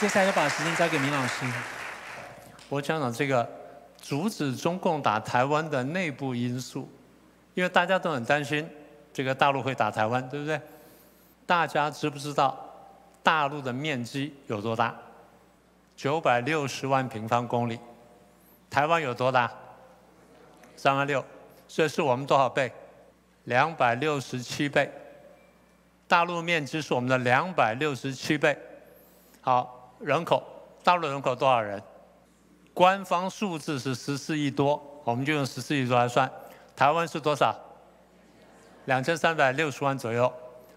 接下来就把时间交给明老师。我讲讲这个阻止中共打台湾的内部因素，因为大家都很担心这个大陆会打台湾，对不对？大家知不知道大陆的面积有多大？九百六十万平方公里，台湾有多大？三万六，以是我们多少倍？两百六十七倍，大陆面积是我们的两百六十七倍。好。人口，大陆人口多少人？官方数字是十四亿多，我们就用十四亿多来算。台湾是多少？两千三百六十万左右，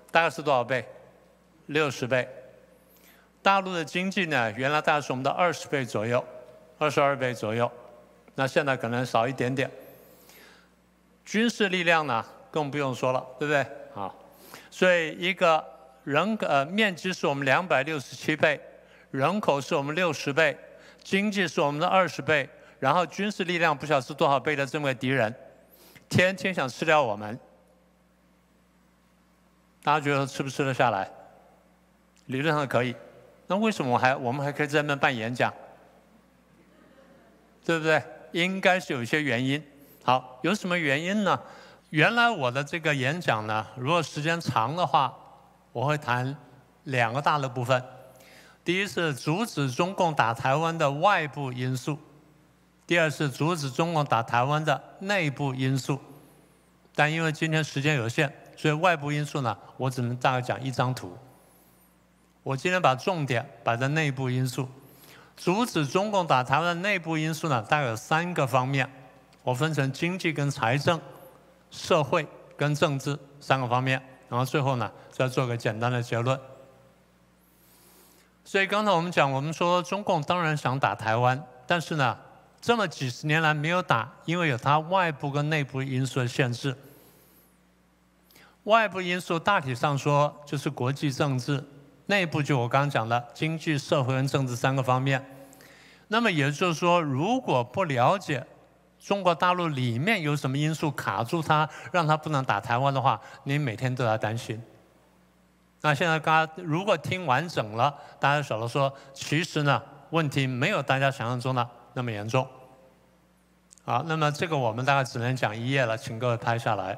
大概是多少倍？六十倍。大陆的经济呢，原来大概是我们的二十倍左右，二十二倍左右，那现在可能少一点点。军事力量呢，更不用说了，对不对？好，所以一个人呃面积是我们两百六十七倍。人口是我们六十倍，经济是我们的二十倍，然后军事力量不晓得是多少倍的这么个敌人，天天想吃掉我们。大家觉得吃不吃得下来？理论上可以，那为什么我还我们还可以在那办演讲？对不对？应该是有一些原因。好，有什么原因呢？原来我的这个演讲呢，如果时间长的话，我会谈两个大的部分。第一是阻止中共打台湾的外部因素，第二是阻止中共打台湾的内部因素。但因为今天时间有限，所以外部因素呢，我只能大概讲一张图。我今天把重点摆在内部因素，阻止中共打台湾的内部因素呢，大概有三个方面，我分成经济跟财政、社会跟政治三个方面，然后最后呢，再做个简单的结论。所以刚才我们讲，我们说中共当然想打台湾，但是呢，这么几十年来没有打，因为有它外部跟内部因素的限制。外部因素大体上说就是国际政治，内部就我刚刚讲的经济、社会跟政治三个方面。那么也就是说，如果不了解中国大陆里面有什么因素卡住它，让它不能打台湾的话，你每天都要担心。那现在，刚家如果听完整了，大家晓得说，其实呢，问题没有大家想象中的那么严重。好，那么这个我们大概只能讲一页了，请各位拍下来。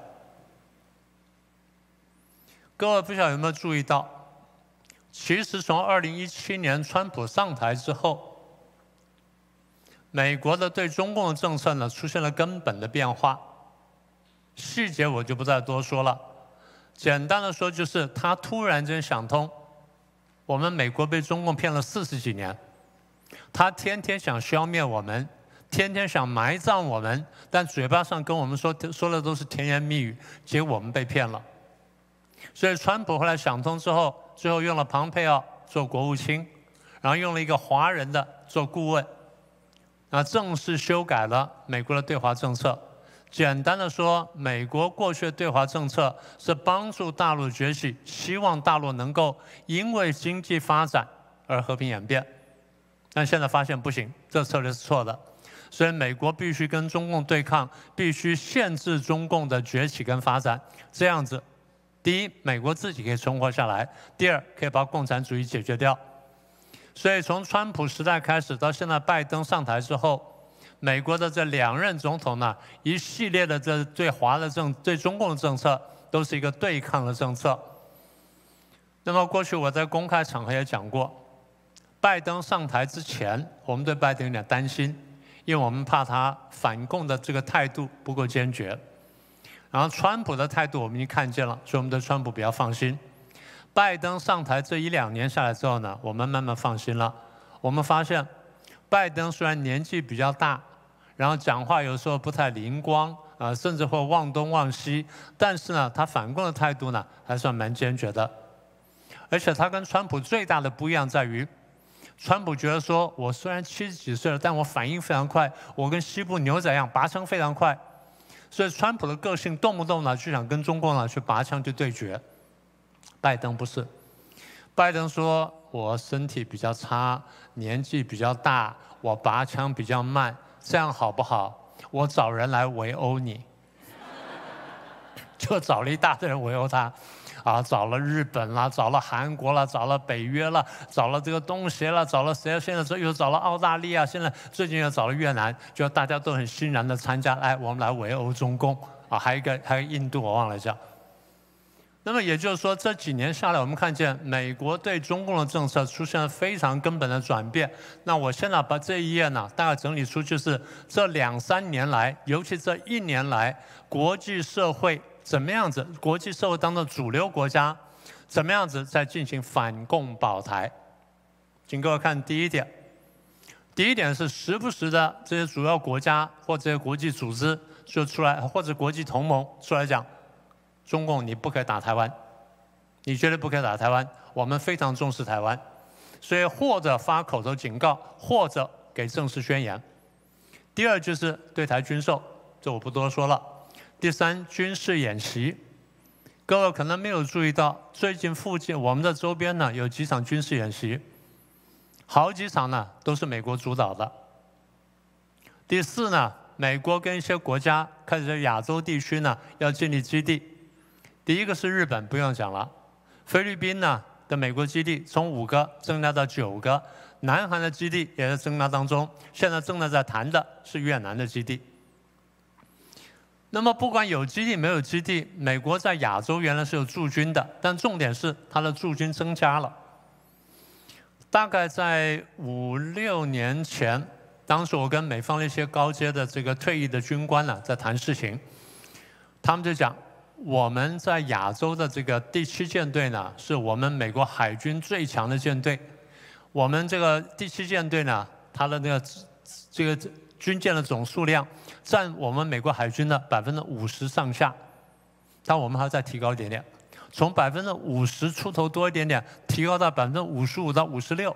各位不晓得有没有注意到，其实从2017年川普上台之后，美国的对中共的政策呢，出现了根本的变化，细节我就不再多说了。简单的说，就是他突然间想通，我们美国被中共骗了四十几年，他天天想消灭我们，天天想埋葬我们，但嘴巴上跟我们说说的都是甜言蜜语，结果我们被骗了。所以川普后来想通之后，最后用了庞培奥做国务卿，然后用了一个华人的做顾问，啊，正式修改了美国的对华政策。简单的说，美国过去的对华政策是帮助大陆崛起，希望大陆能够因为经济发展而和平演变，但现在发现不行，这策略是错的，所以美国必须跟中共对抗，必须限制中共的崛起跟发展。这样子，第一，美国自己可以存活下来；第二，可以把共产主义解决掉。所以从川普时代开始到现在，拜登上台之后。美国的这两任总统呢，一系列的这对华的政、对中共的政策，都是一个对抗的政策。那么过去我在公开场合也讲过，拜登上台之前，我们对拜登有点担心，因为我们怕他反共的这个态度不够坚决。然后川普的态度我们已经看见了，所以我们对川普比较放心。拜登上台这一两年下来之后呢，我们慢慢放心了。我们发现，拜登虽然年纪比较大，然后讲话有时候不太灵光啊，甚至会忘东忘西。但是呢，他反共的态度呢，还算蛮坚决的。而且他跟川普最大的不一样在于，川普觉得说我虽然七十几岁了，但我反应非常快，我跟西部牛仔一样拔枪非常快。所以川普的个性动不动呢就想跟中共呢去拔枪去对决。拜登不是，拜登说我身体比较差，年纪比较大，我拔枪比较慢。这样好不好？我找人来围殴你，就找了一大堆人围殴他，啊，找了日本啦，找了韩国啦，找了北约啦，找了这个东协了，找了谁？现在又找了澳大利亚，现在最近又找了越南，就大家都很欣然的参加，哎，我们来围殴中共啊，还有一个还有印度，我忘了叫。那么也就是说，这几年下来，我们看见美国对中共的政策出现了非常根本的转变。那我现在把这一页呢，大概整理出就是这两三年来，尤其这一年来，国际社会怎么样子？国际社会当中主流国家怎么样子在进行反共保台？请各位看第一点。第一点是时不时的这些主要国家或这些国际组织就出来，或者国际同盟出来讲。中共你不可以打台湾，你绝对不可以打台湾。我们非常重视台湾，所以或者发口头警告，或者给正式宣言。第二就是对台军售，这我不多说了。第三军事演习，各位可能没有注意到，最近附近我们的周边呢有几场军事演习，好几场呢都是美国主导的。第四呢，美国跟一些国家开始在亚洲地区呢要建立基地。第一个是日本，不用讲了。菲律宾呢的美国基地从五个增加到九个，南韩的基地也在增加当中。现在正在在谈的是越南的基地。那么不管有基地没有基地，美国在亚洲原来是有驻军的，但重点是它的驻军增加了。大概在五六年前，当时我跟美方的一些高阶的这个退役的军官呢在谈事情，他们就讲。我们在亚洲的这个第七舰队呢，是我们美国海军最强的舰队。我们这个第七舰队呢，它的那个这个军舰的总数量占我们美国海军的百分之五十上下，但我们还要再提高一点点，从百分之五十出头多一点点提高到百分之五十五到五十六。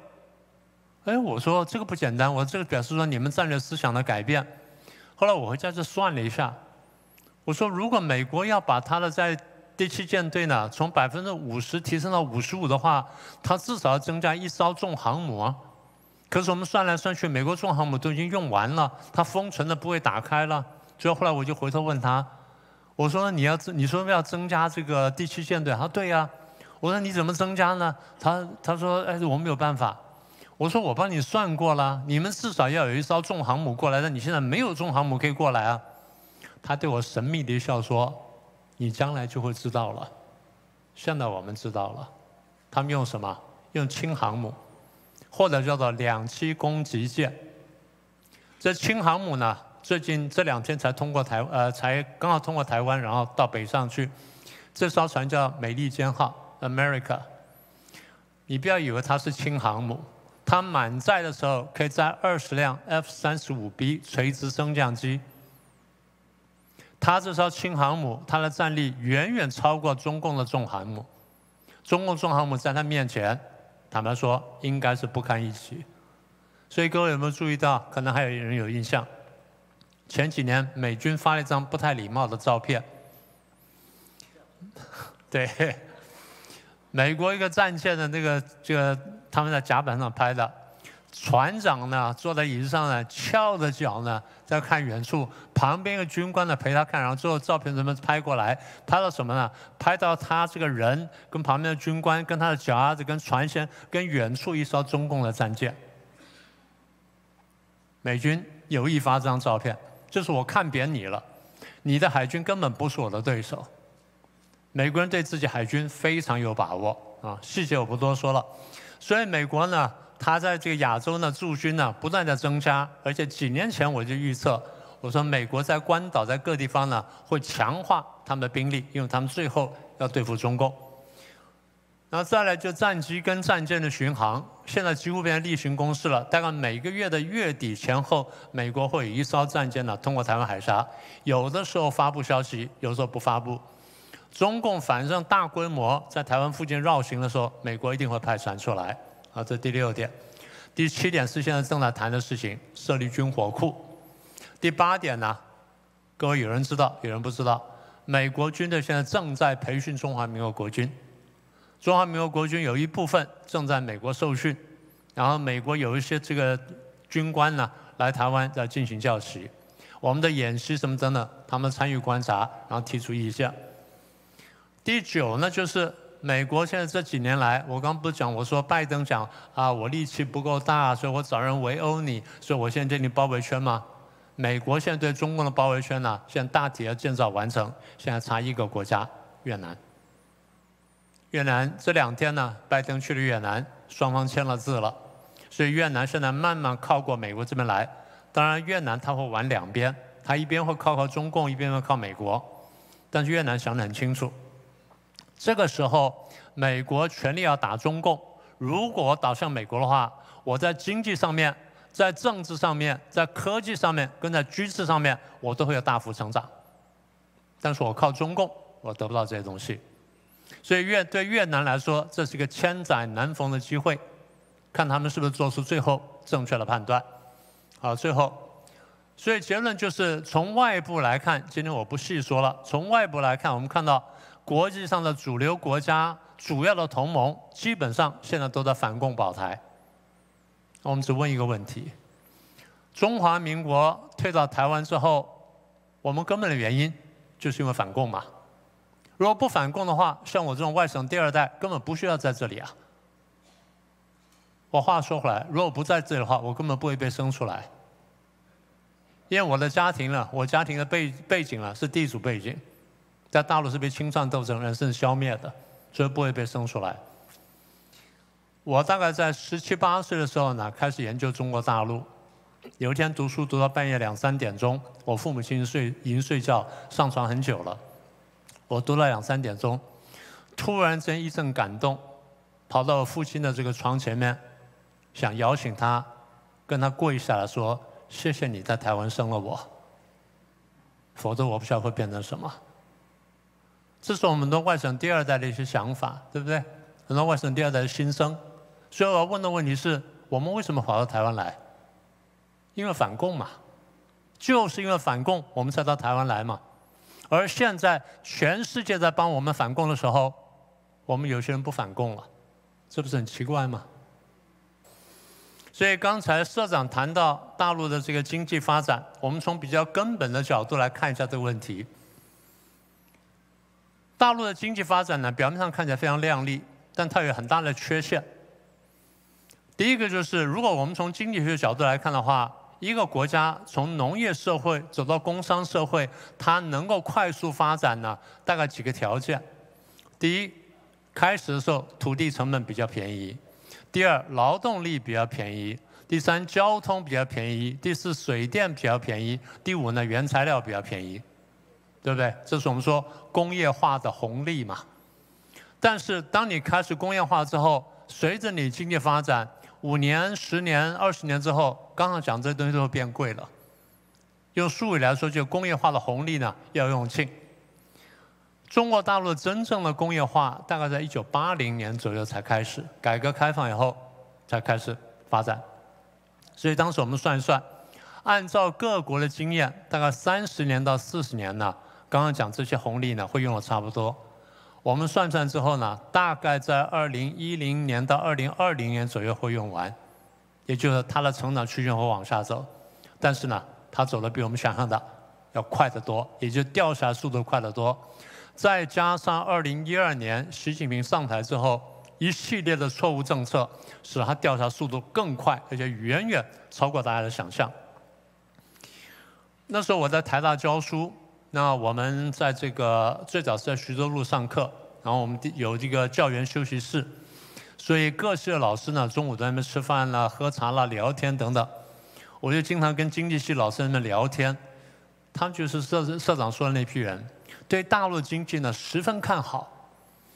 哎，我说这个不简单，我这个表示说你们战略思想的改变。后来我回家去算了一下。我说，如果美国要把他的在第七舰队呢，从百分之五十提升到五十五的话，它至少要增加一艘重航母。可是我们算来算去，美国重航母都已经用完了，它封存的不会打开了。最后后来我就回头问他，我说你要你说要增加这个第七舰队，他说对呀。我说你怎么增加呢？他他说哎，我没有办法。我说我帮你算过了，你们至少要有一艘重航母过来那你现在没有重航母可以过来啊。他对我神秘的一笑说：“你将来就会知道了。”现在我们知道了，他们用什么？用轻航母，或者叫做两栖攻击舰。这轻航母呢，最近这两天才通过台，呃，才刚好通过台湾，然后到北上去。这艘船叫美利坚号 （America）。你不要以为它是轻航母，它满载的时候可以载二十辆 F-35B 垂直升降机。他这艘轻航母，它的战力远远超过中共的重航母。中共重航母在他面前，坦白说应该是不堪一击。所以各位有没有注意到？可能还有人有印象。前几年美军发了一张不太礼貌的照片。对，美国一个战舰的那个，就他们在甲板上拍的。船长呢，坐在椅子上呢，翘着脚呢，在看远处。旁边一个军官呢陪他看，然后最后照片怎么拍过来？拍到什么呢？拍到他这个人，跟旁边的军官，跟他的脚丫子，跟船舷，跟远处一艘中共的战舰。美军有意发这张照片，就是我看扁你了，你的海军根本不是我的对手。美国人对自己海军非常有把握啊，细节我不多说了。所以美国呢？它在这个亚洲呢驻军呢不断的增加，而且几年前我就预测，我说美国在关岛在各地方呢会强化他们的兵力，因为他们最后要对付中共。然后再来就战机跟战舰的巡航，现在几乎变成例行公事了。大概每个月的月底前后，美国会有一艘战舰呢通过台湾海峡。有的时候发布消息，有时候不发布。中共反正大规模在台湾附近绕行的时候，美国一定会派船出来。啊，这第六点，第七点是现在正在谈的事情，设立军火库。第八点呢，各位有人知道，有人不知道。美国军队现在正在培训中华民国国军，中华民国国军有一部分正在美国受训，然后美国有一些这个军官呢来台湾在进行教习，我们的演习什么等等，他们参与观察，然后提出意见。第九呢就是。美国现在这几年来，我刚不讲，我说拜登讲啊，我力气不够大，所以我找人围殴你，所以我现在建你包围圈嘛。美国现在对中共的包围圈呢，现在大体要建造完成，现在差一个国家，越南。越南这两天呢，拜登去了越南，双方签了字了，所以越南现在慢慢靠过美国这边来。当然，越南他会玩两边，他一边会靠靠中共，一边会靠美国，但是越南想得很清楚。这个时候，美国全力要打中共。如果倒向美国的话，我在经济上面、在政治上面、在科技上面、跟在军事上面，我都会有大幅成长。但是我靠中共，我得不到这些东西。所以，越对越南来说，这是一个千载难逢的机会。看他们是不是做出最后正确的判断。好，最后，所以结论就是：从外部来看，今天我不细说了。从外部来看，我们看到。国际上的主流国家、主要的同盟，基本上现在都在反共保台。我们只问一个问题：中华民国退到台湾之后，我们根本的原因就是因为反共嘛？如果不反共的话，像我这种外省第二代根本不需要在这里啊。我话说回来，如果不在这里的话，我根本不会被生出来，因为我的家庭呢，我家庭的背背景呢是地主背景。在大陆是被清算斗争，甚至消灭的，所以不会被生出来。我大概在十七八岁的时候呢，开始研究中国大陆。有一天读书读到半夜两三点钟，我父母亲睡已经睡觉上床很久了，我读了两三点钟，突然间一阵感动，跑到我父亲的这个床前面，想邀请他，跟他跪下来说：“谢谢你，在台湾生了我，否则我不知道会变成什么。”这是我们的外省第二代的一些想法，对不对？很多外省第二代的心声。所以我要问的问题是：我们为什么跑到台湾来？因为反共嘛，就是因为反共，我们才到台湾来嘛。而现在全世界在帮我们反共的时候，我们有些人不反共了，这不是很奇怪吗？所以刚才社长谈到大陆的这个经济发展，我们从比较根本的角度来看一下这个问题。大陆的经济发展呢，表面上看起来非常靓丽，但它有很大的缺陷。第一个就是，如果我们从经济学角度来看的话，一个国家从农业社会走到工商社会，它能够快速发展呢，大概几个条件：第一，开始的时候土地成本比较便宜；第二，劳动力比较便宜；第三，交通比较便宜；第四，水电比较便宜；第五呢，原材料比较便宜。对不对？这是我们说工业化的红利嘛。但是当你开始工业化之后，随着你经济发展，五年、十年、二十年之后，刚好讲这些东西都变贵了。用术语来说，就工业化的红利呢要用尽。中国大陆真正的工业化大概在一九八零年左右才开始，改革开放以后才开始发展。所以当时我们算一算，按照各国的经验，大概三十年到四十年呢。刚刚讲这些红利呢，会用的差不多。我们算算之后呢，大概在二零一零年到二零二零年左右会用完，也就是它的成长曲线会往下走。但是呢，它走的比我们想象的要快得多，也就调查速度快得多。再加上二零一二年习近平上台之后，一系列的错误政策，使它调查速度更快，而且远远超过大家的想象。那时候我在台大教书。那我们在这个最早是在徐州路上课，然后我们有这个教员休息室，所以各系的老师呢，中午在那边吃饭啦、喝茶啦、聊天等等。我就经常跟经济系老师那边聊天，他们就是社社长说的那批人，对大陆经济呢十分看好。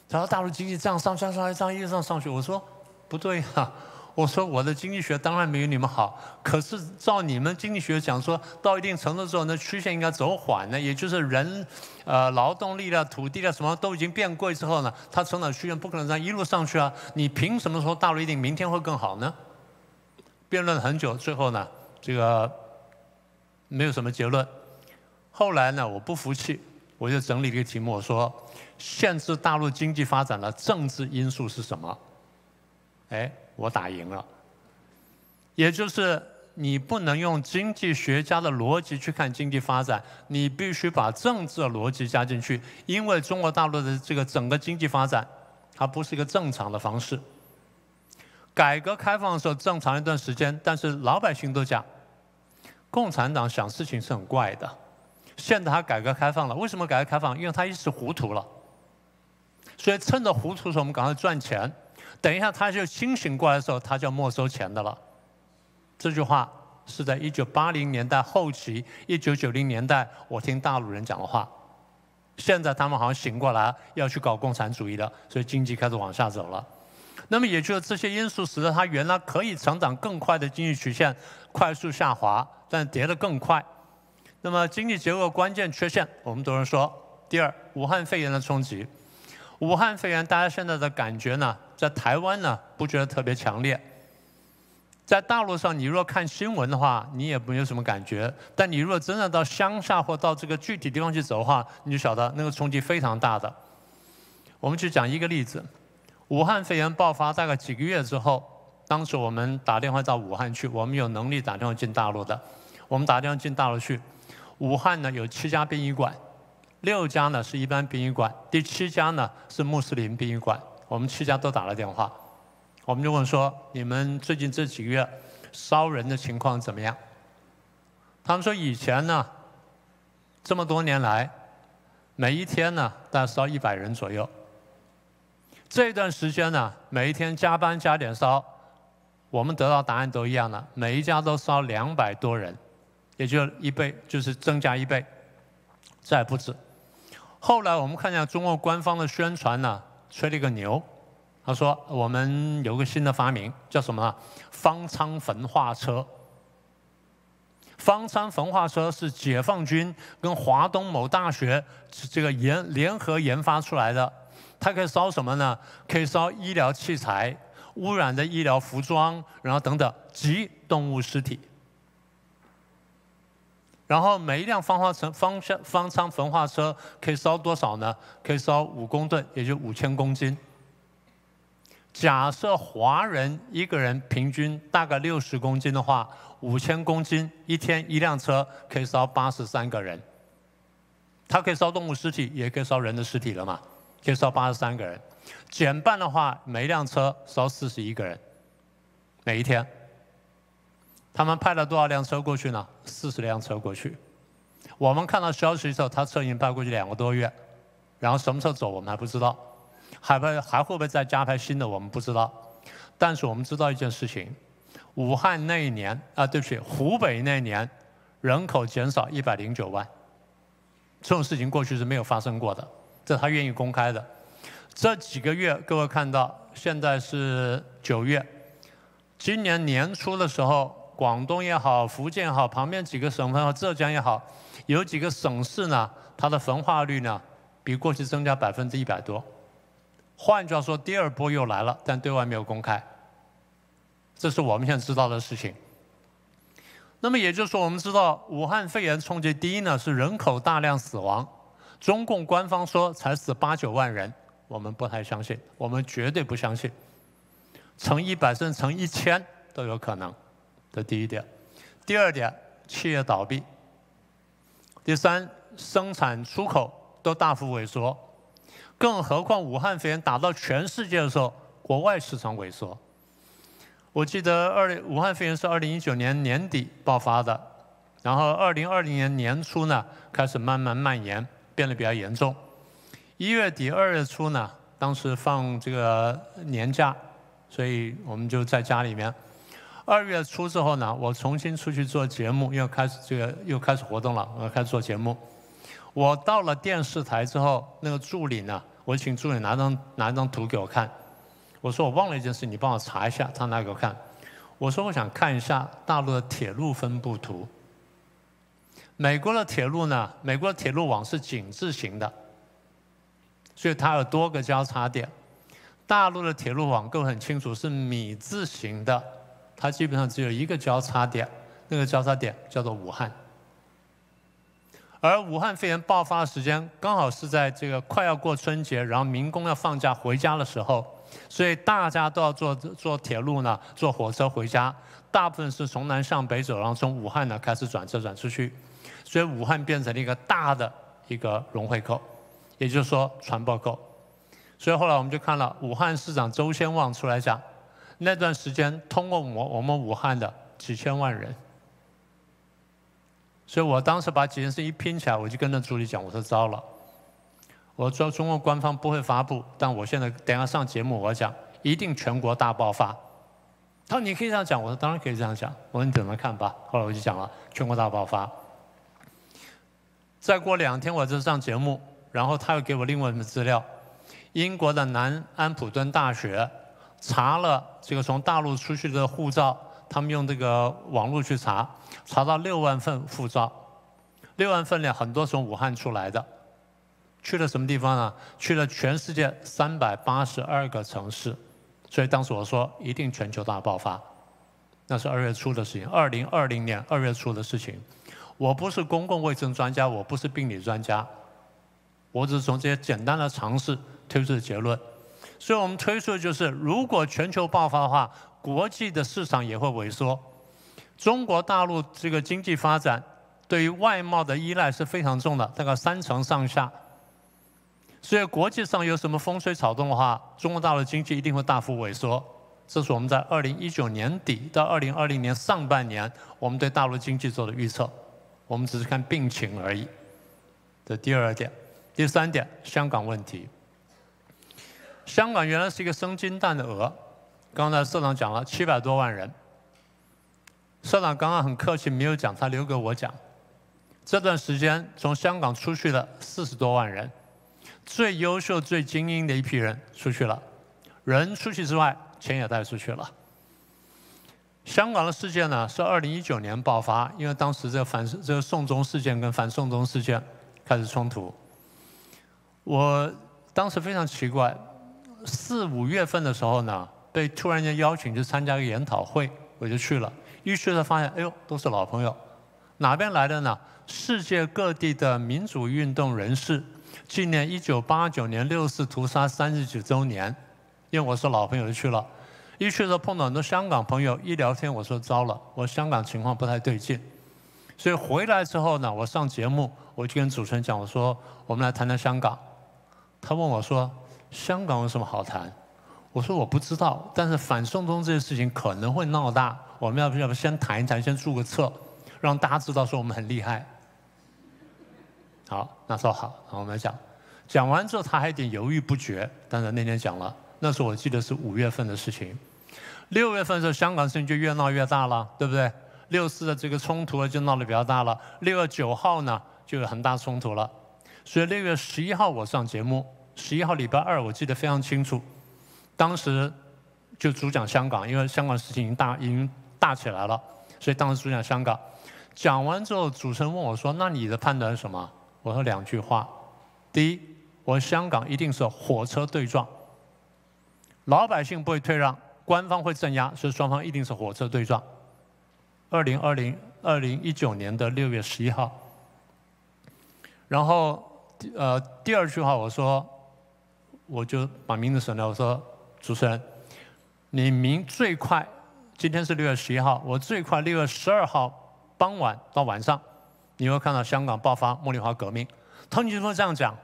他说大陆经济这样上，这样上，这样一直这上去。我说不对呀。我说我的经济学当然没有你们好，可是照你们经济学讲，说到一定程度之后，那曲线应该走缓呢，也就是人，呃，劳动力了、土地了什么都已经变贵之后呢，它成长曲线不可能再一路上去啊！你凭什么说大陆一定明天会更好呢？辩论很久，最后呢，这个没有什么结论。后来呢，我不服气，我就整理一个题目，我说限制大陆经济发展的政治因素是什么？哎，我打赢了。也就是你不能用经济学家的逻辑去看经济发展，你必须把政治逻辑加进去，因为中国大陆的这个整个经济发展，它不是一个正常的方式。改革开放的时候正常一段时间，但是老百姓都讲，共产党想事情是很怪的。现在他改革开放了，为什么改革开放？因为他一时糊涂了，所以趁着糊涂的时候，我们赶快赚钱。等一下，他就清醒过来的时候，他就要没收钱的了。这句话是在1980年代后期、1990年代，我听大陆人讲的话。现在他们好像醒过来要去搞共产主义了，所以经济开始往下走了。那么，也就是这些因素使得他原来可以成长更快的经济曲线快速下滑，但跌得更快。那么，经济结构关键缺陷，我们都是说：第二，武汉肺炎的冲击。武汉肺炎，大家现在的感觉呢？在台湾呢，不觉得特别强烈。在大陆上，你若看新闻的话，你也没有什么感觉。但你若真的到乡下或到这个具体地方去走的话，你就晓得那个冲击非常大的。我们就讲一个例子：武汉肺炎爆发大概几个月之后，当时我们打电话到武汉去，我们有能力打电话进大陆的。我们打电话进大陆去，武汉呢有七家殡仪馆，六家呢是一般殡仪馆，第七家呢是穆斯林殡仪馆。我们七家都打了电话，我们就问说：“你们最近这几个月烧人的情况怎么样？”他们说：“以前呢，这么多年来，每一天呢，大概烧一百人左右。这段时间呢，每一天加班加点烧，我们得到答案都一样了，每一家都烧两百多人，也就一倍，就是增加一倍，再不止。后来我们看一下中国官方的宣传呢。”吹了一个牛，他说我们有个新的发明，叫什么方舱焚化车。方舱焚化车是解放军跟华东某大学这个研联合研发出来的，它可以烧什么呢？可以烧医疗器材、污染的医疗服装，然后等等及动物尸体。然后每一辆方化车方向方舱焚化车可以烧多少呢？可以烧五公吨，也就五千公斤。假设华人一个人平均大概六十公斤的话，五千公斤一天一辆车可以烧八十三个人。它可以烧动物尸体，也可以烧人的尸体了嘛？可以烧八十三个人，减半的话，每一辆车烧四十一个人，每一天。他们派了多少辆车过去呢？四十辆车过去。我们看到消息的时候，他车已经派过去两个多月，然后什么时候走我们还不知道，还会还会不会再加派新的我们不知道。但是我们知道一件事情：武汉那一年啊，对不起，湖北那一年，人口减少一百零九万。这种事情过去是没有发生过的，这他愿意公开的。这几个月，各位看到现在是九月，今年年初的时候。广东也好，福建好，旁边几个省份和浙江也好，有几个省市呢？它的焚化率呢比过去增加百分之一百多。换句话说，第二波又来了，但对外没有公开，这是我们现在知道的事情。那么也就是说，我们知道武汉肺炎冲击第一呢是人口大量死亡，中共官方说才死八九万人，我们不太相信，我们绝对不相信，乘一百甚至乘一千都有可能。这第一点，第二点，企业倒闭；第三，生产出口都大幅萎缩，更何况武汉肺炎打到全世界的时候，国外市场萎缩。我记得二武汉肺炎是二零一九年年底爆发的，然后二零二零年年初呢，开始慢慢蔓延，变得比较严重。一月底二月初呢，当时放这个年假，所以我们就在家里面。二月初之后呢，我重新出去做节目，又开始这个又开始活动了，我开始做节目。我到了电视台之后，那个助理呢，我请助理拿张拿一张图给我看。我说我忘了一件事，你帮我查一下。他拿给我看。我说我想看一下大陆的铁路分布图。美国的铁路呢，美国的铁路网是井字形的，所以它有多个交叉点。大陆的铁路网更很清楚，是米字形的。它基本上只有一个交叉点，那个交叉点叫做武汉，而武汉肺炎爆发的时间刚好是在这个快要过春节，然后民工要放假回家的时候，所以大家都要坐坐铁路呢，坐火车回家，大部分是从南向北走，然后从武汉呢开始转车转出去，所以武汉变成了一个大的一个融汇口，也就是说传播口，所以后来我们就看了武汉市长周先旺出来讲。那段时间，通过我我们武汉的几千万人，所以我当时把几件事一拼起来，我就跟那助理讲，我说：“糟了，我说中国官方不会发布，但我现在等下上节目，我讲一定全国大爆发。”他说：“你可以这样讲。”我说：“当然可以这样讲。”我说：“你等着看吧。”后来我就讲了“全国大爆发”。再过两天我就上节目，然后他又给我另外一份资料，英国的南安普敦大学。查了这个从大陆出去的护照，他们用这个网络去查，查到六万份护照，六万份里很多从武汉出来的，去了什么地方呢？去了全世界三百八十二个城市，所以当时我说一定全球大爆发，那是二月初的事情，二零二零年二月初的事情。我不是公共卫生专家，我不是病理专家，我只是从这些简单的尝试推出的结论。所以我们推出的就是，如果全球爆发的话，国际的市场也会萎缩。中国大陆这个经济发展对于外贸的依赖是非常重的，大概三成上下。所以国际上有什么风吹草动的话，中国大陆经济一定会大幅萎缩。这是我们在二零一九年底到二零二零年上半年我们对大陆经济做的预测。我们只是看病情而已。这第二点，第三点，香港问题。香港原来是一个生金蛋的鹅。刚才社长讲了七百多万人。社长刚刚很客气，没有讲，他留给我讲。这段时间从香港出去了四十多万人，最优秀、最精英的一批人出去了。人出去之外，钱也带出去了。香港的事件呢，是二零一九年爆发，因为当时这反这个宋忠事件跟反宋忠事件开始冲突。我当时非常奇怪。四五月份的时候呢，被突然间邀请去参加个研讨会，我就去了。一去呢发现，哎呦，都是老朋友，哪边来的呢？世界各地的民主运动人士。纪念一九八九年六四屠杀三十九周年，因为我是老朋友就去了。一去呢碰到很多香港朋友，一聊天我说糟了，我香港情况不太对劲。所以回来之后呢，我上节目，我就跟主持人讲我说我们来谈谈香港。他问我说。香港有什么好谈？我说我不知道，但是反送中这件事情可能会闹大，我们要不要先谈一谈，先注个册，让大家知道说我们很厉害。好，那说好，我们讲，讲完之后他还有点犹豫不决。当然那天讲了，那时候我记得是五月份的事情。六月份的时候，香港事情就越闹越大了，对不对？六四的这个冲突就闹得比较大了。六月九号呢就有很大冲突了，所以六月十一号我上节目。十一号礼拜二，我记得非常清楚。当时就主讲香港，因为香港事情已经大，已经大起来了，所以当时主讲香港。讲完之后，主持人问我说：“那你的判断是什么？”我说两句话。第一，我香港一定是火车对撞，老百姓不会退让，官方会镇压，所以双方一定是火车对撞。二零二零二零一九年的六月十一号。然后，呃，第二句话我说。我就把名字省了。我说，主持人，你明最快，今天是六月十一号，我最快六月十二号傍晚到晚上，你会看到香港爆发茉莉花革命。汤尼先这样讲，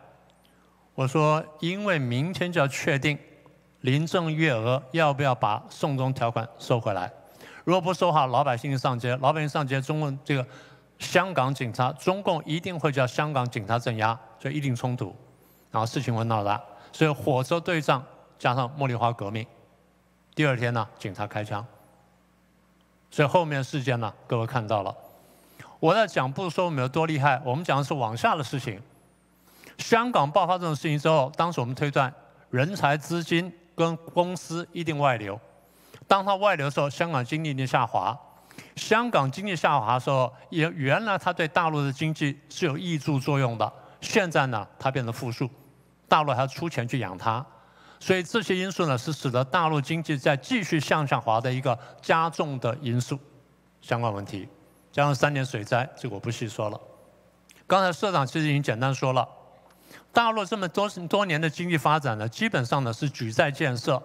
我说，因为明天就要确定林郑月娥要不要把送中条款收回来。如果不收的话，老百姓上街，老百姓上街，中共这个香港警察，中共一定会叫香港警察镇压，就一定冲突，然后事情会闹大。所以火车对撞加上茉莉花革命，第二天呢，警察开枪。所以后面事件呢，各位看到了。我在讲不是说们有多厉害，我们讲的是往下的事情。香港爆发这种事情之后，当时我们推断，人才、资金跟公司一定外流。当它外流的时候，香港经济一定下滑。香港经济下滑的时候，也原来它对大陆的经济是有益助作用的，现在呢，它变得负数。大陆还要出钱去养它，所以这些因素呢是使得大陆经济在继续向下滑的一个加重的因素，相关问题，加上三年水灾，这个我不细说了。刚才社长其实已经简单说了，大陆这么多多年的经济发展呢，基本上呢是举债建设，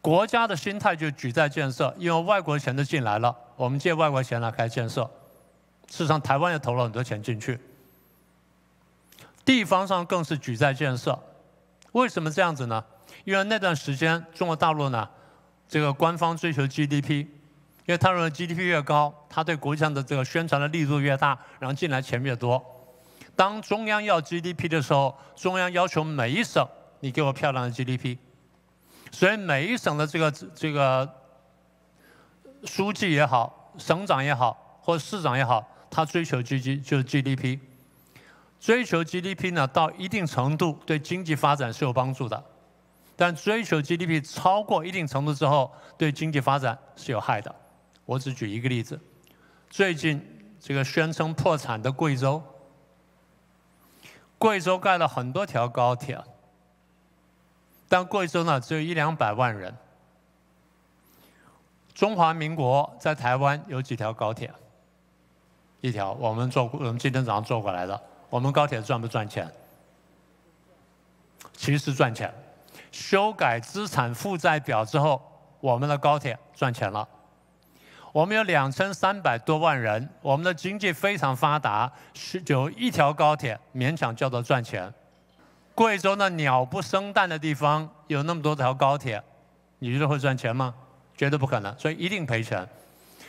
国家的心态就举债建设，因为外国钱都进来了，我们借外国钱来开建设，事实上台湾也投了很多钱进去。地方上更是举债建设，为什么这样子呢？因为那段时间中国大陆呢，这个官方追求 GDP，因为他认为 GDP 越高，他对国家的这个宣传的力度越大，然后进来钱越多。当中央要 GDP 的时候，中央要求每一省你给我漂亮的 GDP，所以每一省的这个这个书记也好，省长也好，或市长也好，他追求 GG 就是 GDP。追求 GDP 呢，到一定程度对经济发展是有帮助的，但追求 GDP 超过一定程度之后，对经济发展是有害的。我只举一个例子，最近这个宣称破产的贵州，贵州盖了很多条高铁，但贵州呢只有一两百万人。中华民国在台湾有几条高铁，一条我们坐，我们今天早上坐过来的。我们高铁赚不赚钱？其实赚钱。修改资产负债表之后，我们的高铁赚钱了。我们有两千三百多万人，我们的经济非常发达，是有一条高铁勉强叫做赚钱。贵州那鸟不生蛋的地方，有那么多条高铁，你觉得会赚钱吗？绝对不可能，所以一定赔钱。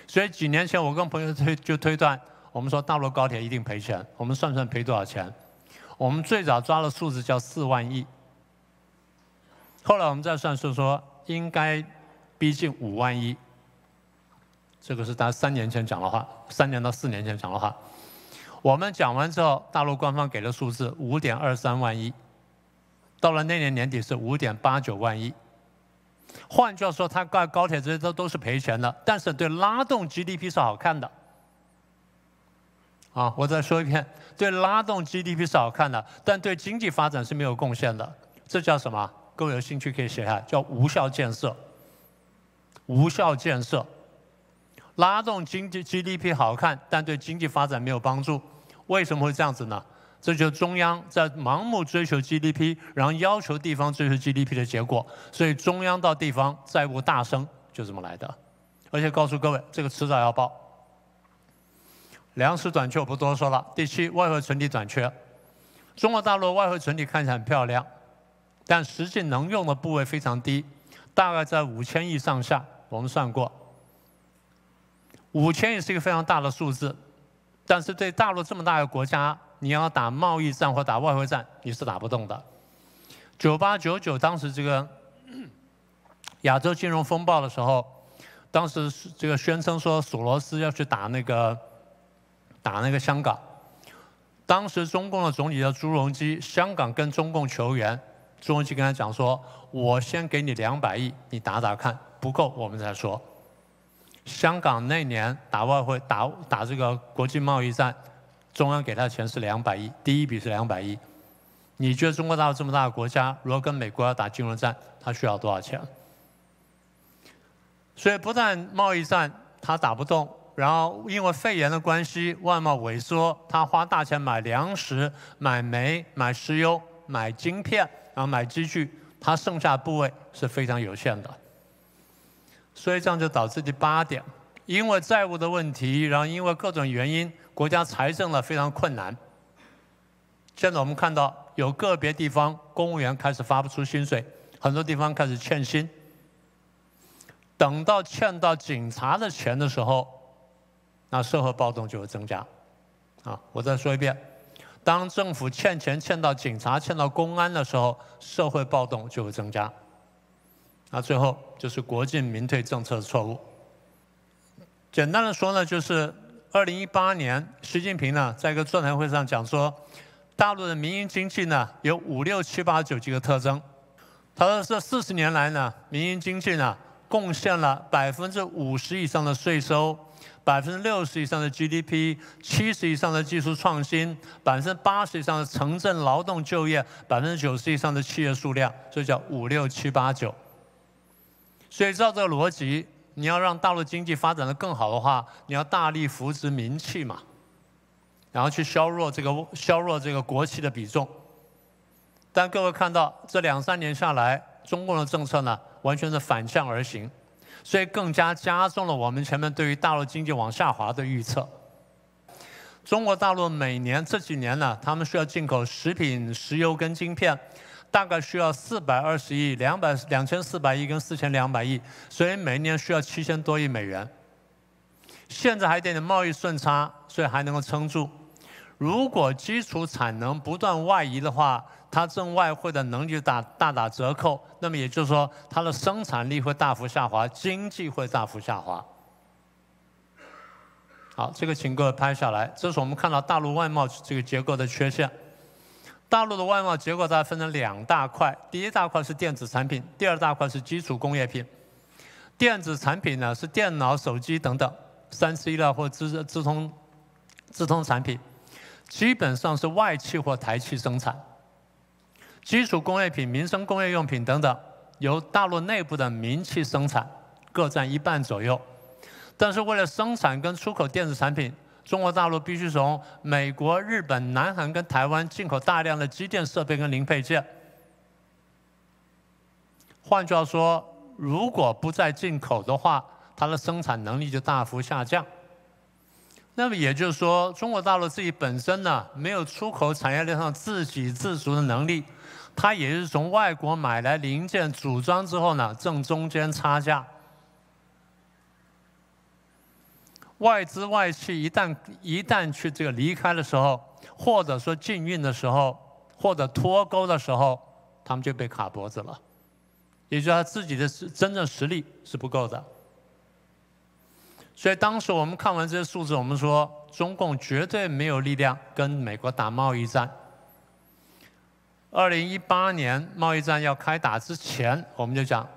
所以几年前我跟朋友推就推断。我们说大陆高铁一定赔钱，我们算算赔多少钱？我们最早抓的数字叫四万亿，后来我们再算是说应该逼近五万亿。这个是他三年前讲的话，三年到四年前讲的话。我们讲完之后，大陆官方给的数字五点二三万亿，到了那年年底是五点八九万亿。换句话说，他盖高铁这些都都是赔钱的，但是对拉动 GDP 是好看的。啊，我再说一遍，对拉动 GDP 是好看的，但对经济发展是没有贡献的。这叫什么？各位有兴趣可以写下，叫无效建设。无效建设，拉动经济 GDP 好看，但对经济发展没有帮助。为什么会这样子呢？这就是中央在盲目追求 GDP，然后要求地方追求 GDP 的结果。所以中央到地方债务大升，就这么来的。而且告诉各位，这个迟早要报。粮食短缺我不多说了。第七，外汇存底短缺。中国大陆外汇存底看起来很漂亮，但实际能用的部位非常低，大概在五千亿上下。我们算过，五千亿是一个非常大的数字，但是对大陆这么大一个国家，你要打贸易战或打外汇战，你是打不动的。九八九九，当时这个 亚洲金融风暴的时候，当时这个宣称说索罗斯要去打那个。打那个香港，当时中共的总理叫朱镕基，香港跟中共求援，朱镕基跟他讲说：“我先给你两百亿，你打打看，不够我们再说。”香港那年打外汇、打打这个国际贸易战，中央给他的钱是两百亿，第一笔是两百亿。你觉得中国大陆这么大的国家，如果跟美国要打金融战，他需要多少钱？所以不但贸易战他打不动。然后因为肺炎的关系，外贸萎缩，他花大钱买粮食、买煤、买石油、买晶片，然后买机具，他剩下部位是非常有限的。所以这样就导致第八点，因为债务的问题，然后因为各种原因，国家财政呢非常困难。现在我们看到有个别地方公务员开始发不出薪水，很多地方开始欠薪。等到欠到警察的钱的时候。那社会暴动就会增加，啊，我再说一遍，当政府欠钱欠到警察、欠到公安的时候，社会暴动就会增加。那最后就是国进民退政策的错误。简单的说呢，就是二零一八年，习近平呢在一个座谈会上讲说，大陆的民营经济呢有五六七八九几个特征。他说，这四十年来呢，民营经济呢贡献了百分之五十以上的税收。百分之六十以上的 GDP，七十以上的技术创新，百分之八十以上的城镇劳动就业，百分之九十以上的企业数量，所以叫五六七八九。所以照这个逻辑，你要让大陆经济发展的更好的话，你要大力扶持民企嘛，然后去削弱这个削弱这个国企的比重。但各位看到这两三年下来，中共的政策呢，完全是反向而行。所以更加加重了我们前面对于大陆经济往下滑的预测。中国大陆每年这几年呢，他们需要进口食品、石油跟晶片，大概需要四百二十亿、两百两千四百亿跟四千两百亿，所以每年需要七千多亿美元。现在还有点贸易顺差，所以还能够撑住。如果基础产能不断外移的话，它挣外汇的能力大大打折扣，那么也就是说，它的生产力会大幅下滑，经济会大幅下滑。好，这个请各位拍下来。这是我们看到大陆外贸这个结构的缺陷。大陆的外贸结构，它分成两大块：第一大块是电子产品，第二大块是基础工业品。电子产品呢，是电脑、手机等等三 C 啦或资资通资通产品，基本上是外企或台企生产。基础工业品、民生工业用品等等，由大陆内部的民企生产，各占一半左右。但是，为了生产跟出口电子产品，中国大陆必须从美国、日本、南韩跟台湾进口大量的机电设备跟零配件。换句话说，如果不再进口的话，它的生产能力就大幅下降。那么也就是说，中国大陆自己本身呢，没有出口产业链上自给自足的能力。他也是从外国买来零件组装之后呢，挣中间差价。外资外企一旦一旦去这个离开的时候，或者说禁运的时候，或者脱钩的时候，他们就被卡脖子了，也就他自己的真正实力是不够的。所以当时我们看完这些数字，我们说，中共绝对没有力量跟美国打贸易战。二零一八年贸易战要开打之前，我们就讲，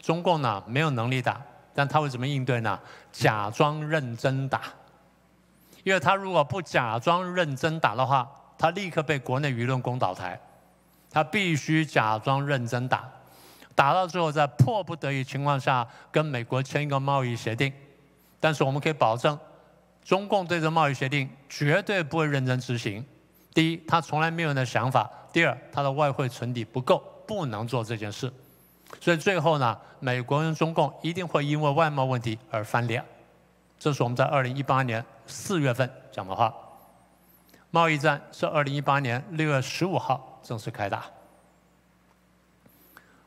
中共呢没有能力打，但他会怎么应对呢？假装认真打，因为他如果不假装认真打的话，他立刻被国内舆论攻倒台，他必须假装认真打，打到最后在迫不得已情况下跟美国签一个贸易协定，但是我们可以保证，中共对这贸易协定绝对不会认真执行。第一，他从来没有那想法。第二，它的外汇存底不够，不能做这件事，所以最后呢，美国跟中共一定会因为外贸问题而翻脸。这是我们在二零一八年四月份讲的话。贸易战是二零一八年六月十五号正式开打。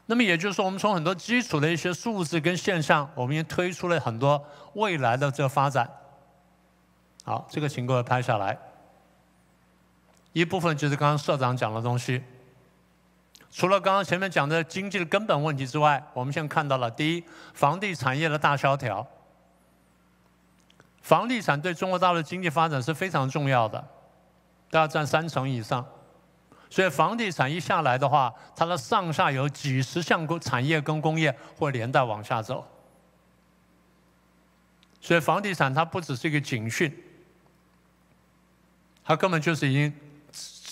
那么也就是说，我们从很多基础的一些数字跟现象，我们也推出了很多未来的这个发展。好，这个请各位拍下来。一部分就是刚刚社长讲的东西，除了刚刚前面讲的经济的根本问题之外，我们现在看到了第一，房地产业的大萧条。房地产对中国大陆经济发展是非常重要的，都要占三成以上，所以房地产一下来的话，它的上下游几十项工产业跟工业会连带往下走。所以房地产它不只是一个警讯，它根本就是已经。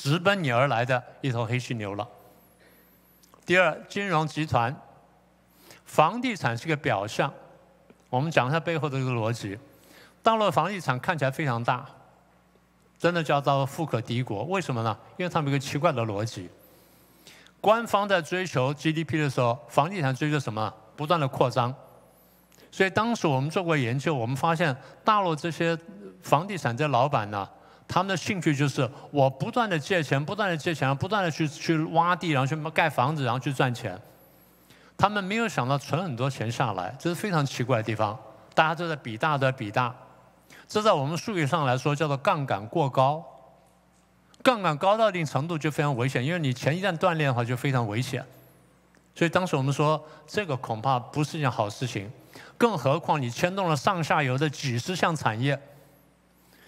直奔你而来的一头黑犀牛了。第二，金融集团，房地产是个表象，我们讲一下背后的一个逻辑。大陆房地产看起来非常大，真的叫做富可敌国。为什么呢？因为他们一个奇怪的逻辑。官方在追求 GDP 的时候，房地产追求什么？不断的扩张。所以当时我们做过研究，我们发现大陆这些房地产这老板呢。他们的兴趣就是我不断的借钱，不断的借钱，不断的去去挖地，然后去盖房子，然后去赚钱。他们没有想到存很多钱下来，这是非常奇怪的地方。大家都在比大，都在比大。这在我们术语上来说叫做杠杆过高。杠杆高到一定程度就非常危险，因为你钱一旦断裂的话就非常危险。所以当时我们说这个恐怕不是一件好事情，更何况你牵动了上下游的几十项产业。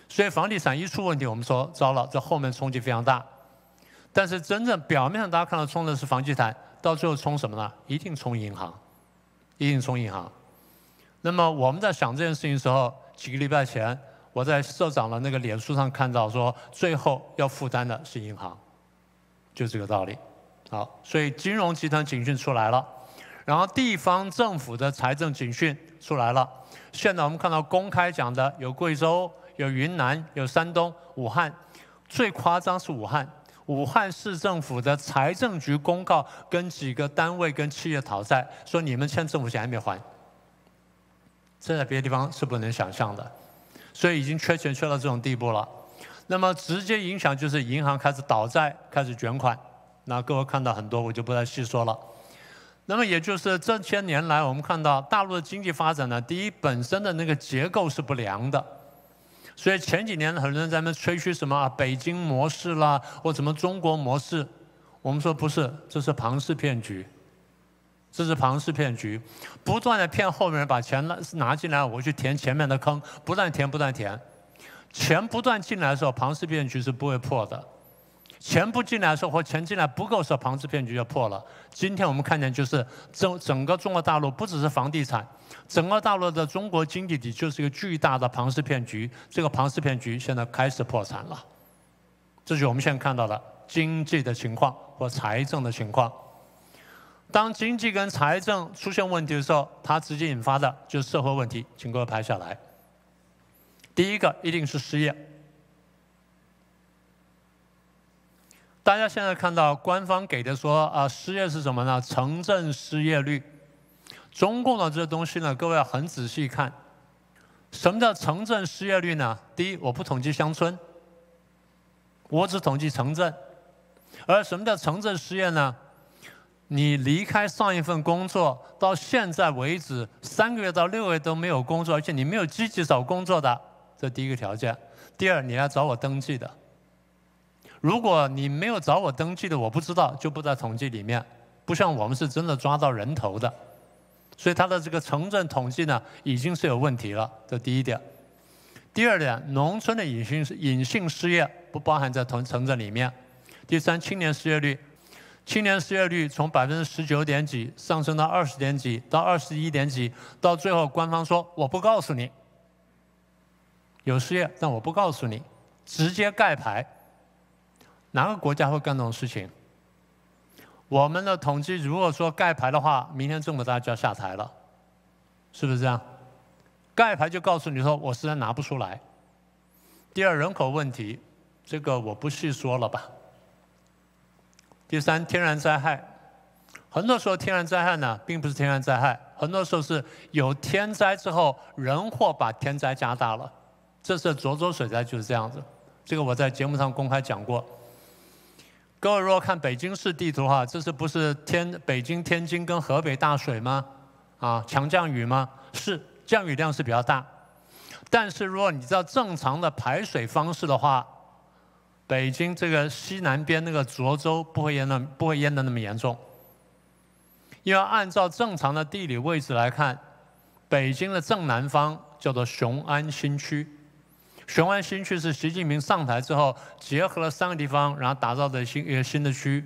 所以房地产一出问题，我们说糟了，这后面冲击非常大。但是真正表面上大家看到冲的是房地产，到最后冲什么呢？一定冲银行，一定冲银行。那么我们在想这件事情的时候，几个礼拜前我在社长的那个脸书上看到说，最后要负担的是银行，就这个道理。好，所以金融集团警讯出来了，然后地方政府的财政警讯出来了。现在我们看到公开讲的有贵州。有云南，有山东，武汉，最夸张是武汉。武汉市政府的财政局公告，跟几个单位、跟企业讨债，说你们欠政府钱还没还。这在别的地方是不能想象的，所以已经缺钱缺到这种地步了。那么直接影响就是银行开始倒债，开始卷款。那各位看到很多，我就不再细说了。那么也就是这些年来，我们看到大陆的经济发展呢，第一，本身的那个结构是不良的。所以前几年很多人在那吹嘘什么啊、北京模式啦，或什么中国模式，我们说不是，这是庞氏骗局，这是庞氏骗局，不断的骗后面人把钱拿拿进来，我去填前面的坑，不断填不断填，钱不断进来的时候，庞氏骗局是不会破的；钱不进来的时候，或钱进来不够时，候，庞氏骗局就破了。今天我们看见就是整整个中国大陆，不只是房地产。整个大陆的中国经济底就是一个巨大的庞氏骗局，这个庞氏骗局现在开始破产了，这就是我们现在看到的经济的情况和财政的情况。当经济跟财政出现问题的时候，它直接引发的就是社会问题，请各位拍下来。第一个一定是失业，大家现在看到官方给的说啊，失业是什么呢？城镇失业率。中共的这些东西呢，各位要很仔细看，什么叫城镇失业率呢？第一，我不统计乡村，我只统计城镇。而什么叫城镇失业呢？你离开上一份工作到现在为止三个月到六个月都没有工作，而且你没有积极找工作的，这第一个条件。第二，你要找我登记的。如果你没有找我登记的，我不知道，就不在统计里面。不像我们是真的抓到人头的。所以它的这个城镇统计呢，已经是有问题了，这第一点。第二点，农村的隐性隐性失业不包含在城城镇里面。第三，青年失业率，青年失业率从百分之十九点几上升到二十点几，到二十一点几，到最后官方说我不告诉你，有失业，但我不告诉你，直接盖牌，哪个国家会干这种事情？我们的统计，如果说盖牌的话，明天中国大家就要下台了，是不是这样？盖牌就告诉你说，我实在拿不出来。第二，人口问题，这个我不细说了吧。第三，天然灾害，很多时候天然灾害呢，并不是天然灾害，很多时候是有天灾之后人祸把天灾加大了，这是涿州水灾就是这样子，这个我在节目上公开讲过。各位如果看北京市地图的话，这次不是天北京、天津跟河北大水吗？啊，强降雨吗？是，降雨量是比较大。但是如果你知道正常的排水方式的话，北京这个西南边那个涿州不会淹的不会淹的那么严重，因为按照正常的地理位置来看，北京的正南方叫做雄安新区。雄安新区是习近平上台之后结合了三个地方，然后打造的新一个新的区。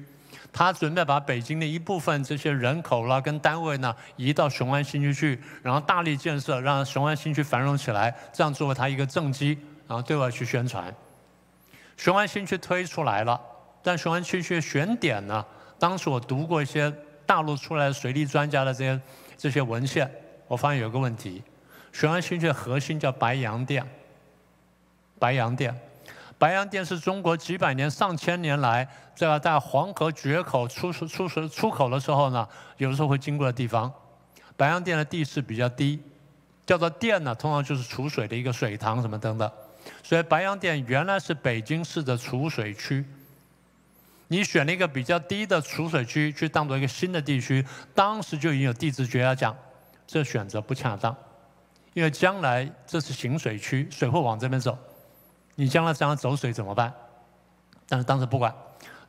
他准备把北京的一部分这些人口啦跟单位呢移到雄安新区去，然后大力建设，让雄安新区繁荣起来，这样作为他一个政绩，然后对外去宣传。雄安新区推出来了，但雄安新区选点呢？当时我读过一些大陆出来的水利专家的这些这些文献，我发现有个问题：雄安新区的核心叫白洋淀。白洋淀，白洋淀是中国几百年、上千年来这个在黄河决口出出水出口的时候呢，有时候会经过的地方。白洋淀的地势比较低，叫做淀呢，通常就是储水的一个水塘什么等等。所以白洋淀原来是北京市的储水区。你选了一个比较低的储水区去当做一个新的地区，当时就已经有地质学家讲，这选择不恰当，因为将来这是行水区，水会往这边走。你将来想要走水怎么办？但是当时不管，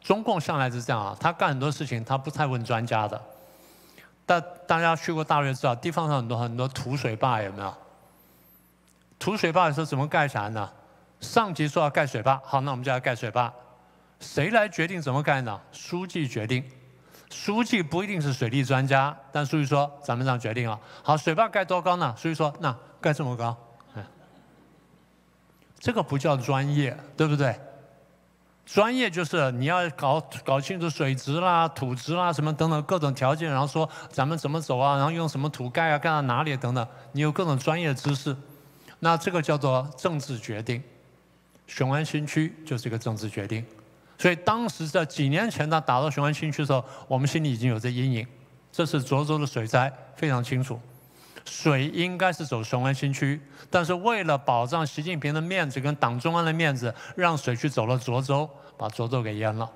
中共向来是这样啊，他干很多事情他不太问专家的。但大家去过大润知道，地方上很多很多土水坝有没有？土水坝的时候怎么盖起来呢？上级说要盖水坝，好，那我们就要盖水坝。谁来决定怎么盖呢？书记决定。书记不一定是水利专家，但书记说咱们这样决定了。好，水坝盖多高呢？书记说那盖这么高。这个不叫专业，对不对？专业就是你要搞搞清楚水质啦、土质啦什么等等各种条件，然后说咱们怎么走啊，然后用什么土盖啊，盖到哪里等等。你有各种专业知识，那这个叫做政治决定。雄安新区就是一个政治决定，所以当时在几年前呢，打到雄安新区的时候，我们心里已经有这阴影。这是涿州的水灾，非常清楚。水应该是走雄安新区，但是为了保障习近平的面子跟党中央的面子，让水去走了涿州，把涿州给淹了。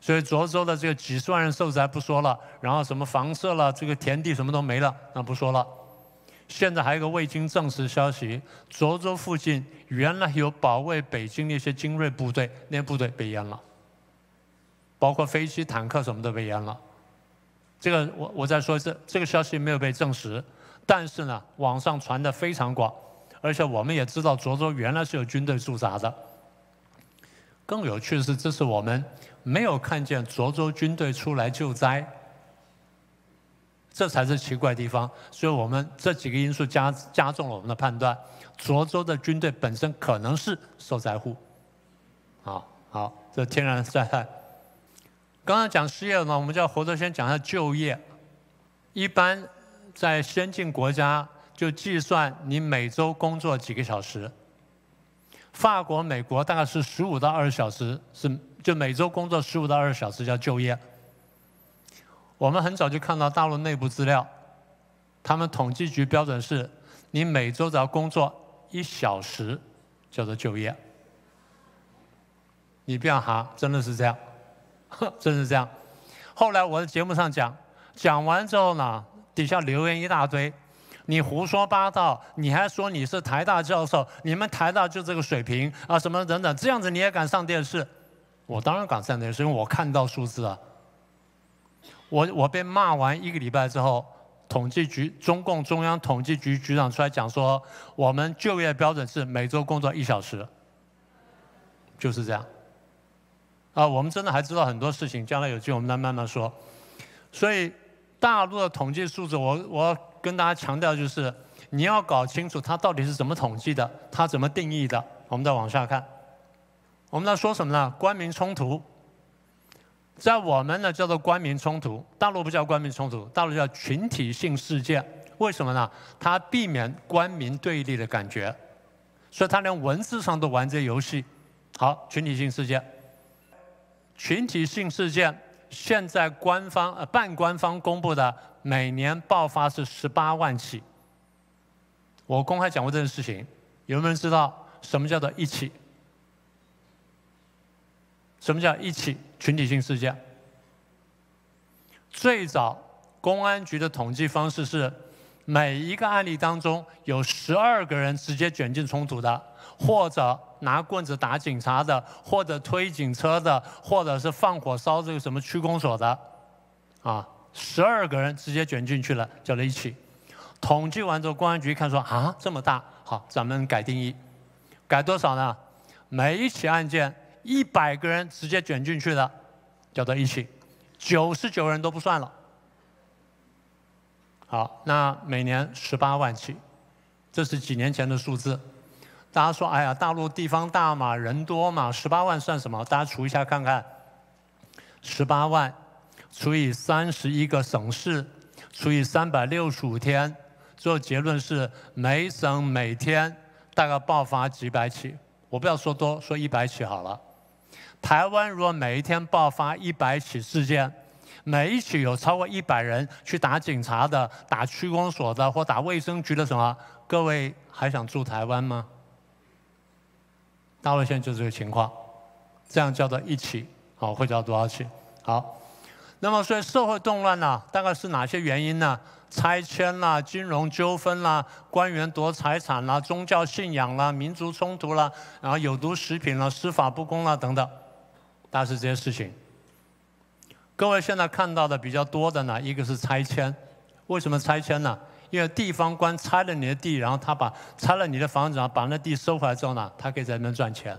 所以涿州的这个几十万人受灾不说了，然后什么房舍了、这个田地什么都没了，那不说了。现在还有一个未经证实消息，涿州附近原来有保卫北京那些精锐部队，那部队被淹了，包括飞机、坦克什么都被淹了。这个我我再说一次，这个消息没有被证实。但是呢，网上传的非常广，而且我们也知道，涿州原来是有军队驻扎的。更有趣的是，这是我们没有看见涿州军队出来救灾，这才是奇怪地方。所以，我们这几个因素加加重了我们的判断：，涿州的军队本身可能是受灾户。好好，这天然灾害。刚刚讲失业了，我们就要回头先讲一下就业，一般。在先进国家就计算你每周工作几个小时，法国、美国大概是十五到二十小时，是就每周工作十五到二十小时叫就业。我们很早就看到大陆内部资料，他们统计局标准是你每周只要工作一小时叫做就业。你不要哈，真的是这样，真的是这样。后来我在节目上讲讲完之后呢？底下留言一大堆，你胡说八道，你还说你是台大教授，你们台大就这个水平啊什么等等，这样子你也敢上电视？我当然敢上电视，因为我看到数字啊。我我被骂完一个礼拜之后，统计局中共中央统计局局长出来讲说，我们就业标准是每周工作一小时，就是这样。啊，我们真的还知道很多事情，将来有机会我们再慢慢说，所以。大陆的统计数字，我我跟大家强调就是，你要搞清楚它到底是怎么统计的，它怎么定义的。我们再往下看，我们在说什么呢？官民冲突，在我们呢叫做官民冲突，大陆不叫官民冲突，大陆叫群体性事件。为什么呢？它避免官民对立的感觉，所以它连文字上都玩这游戏。好，群体性事件，群体性事件。现在官方呃半官方公布的每年爆发是十八万起，我公开讲过这件事情，有没有人知道什么叫做一起？什么叫一起？群体性事件？最早公安局的统计方式是。每一个案例当中有十二个人直接卷进冲突的，或者拿棍子打警察的，或者推警车的，或者是放火烧这个什么区公所的，啊，十二个人直接卷进去了，搅在一起。统计完之后，公安局一看说啊，这么大，好，咱们改定义，改多少呢？每一起案件一百个人直接卷进去的，搅做一起，九十九人都不算了。好，那每年十八万起，这是几年前的数字。大家说，哎呀，大陆地方大嘛，人多嘛，十八万算什么？大家除一下看看，十八万除以三十一个省市，除以三百六十五天，最后结论是每省每天大概爆发几百起。我不要说多，说一百起好了。台湾如果每一天爆发一百起事件。每一起有超过一百人去打警察的、打区公所的或打卫生局的，什么？各位还想住台湾吗？大陆现在就这个情况，这样叫做一起，好，会叫多少起？好，那么所以社会动乱呢，大概是哪些原因呢？拆迁啦、金融纠纷啦、官员夺财产啦、宗教信仰啦、民族冲突啦，然后有毒食品啦、司法不公啦等等，大致这些事情。各位现在看到的比较多的呢，一个是拆迁，为什么拆迁呢？因为地方官拆了你的地，然后他把拆了你的房子，把那地收回来之后呢，他可以在里面赚钱。